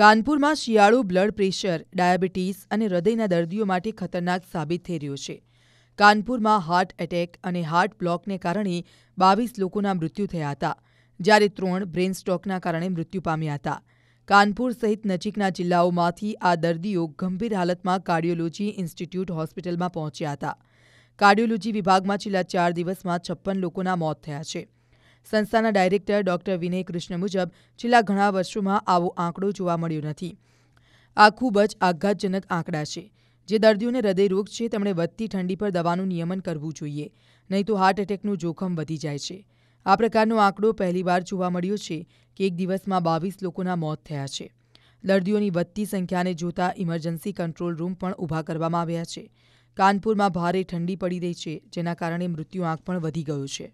કાનપુરમાં શિયાળુ blood pressure diabetes અને હૃદયના દર્દીઓ માટે ખતરનાક સાબિત થઈ રહ્યો છે કાનપુરમાં હાર્ટ એટેક અને હાર્ટ બ્લોકને કારણે બાવીસ લોકોના મૃત્યુ થયા હતા જ્યારે ત્રણ બ્રેન સ્ટ્રોકના કારણે મૃત્યુ પામ્યા હતા કાનપુર સહિત નજીકના જિલ્લાઓમાંથી આ દર્દીઓ ગંભીર હાલતમાં કાર્ડિયોલોજી ઇન્સ્ટિટ્યૂટ હોસ્પિટલમાં પહોંચ્યા હતા કાર્ડિયોલોજી વિભાગમાં છેલ્લા ચાર દિવસમાં છપ્પન લોકોના મોત થયા છે સંસ્થાના ડાયરેક્ટર ડોક્ટર વિનય કૃષ્ણ મુજબ છેલ્લા ઘણા વર્ષોમાં આવો આંકડો જોવા મળ્યો નથી આ ખૂબ જ આઘાતજનક આંકડા છે જે દર્દીઓને હૃદયરોગ છે તેમણે વધતી ઠંડી પર દવાનું નિયમન કરવું જોઈએ નહીં તો હાર્ટ એટેકનું જોખમ વધી જાય છે આ પ્રકારનો આંકડો પહેલીવાર જોવા મળ્યો છે કે એક દિવસમાં બાવીસ લોકોના મોત થયા છે દર્દીઓની વધતી સંખ્યાને જોતા ઇમરજન્સી કંટ્રોલ રૂમ પણ ઊભા કરવામાં આવ્યા છે કાનપુરમાં ભારે ઠંડી પડી રહી છે જેના કારણે મૃત્યુ આંક પણ વધી ગયો છે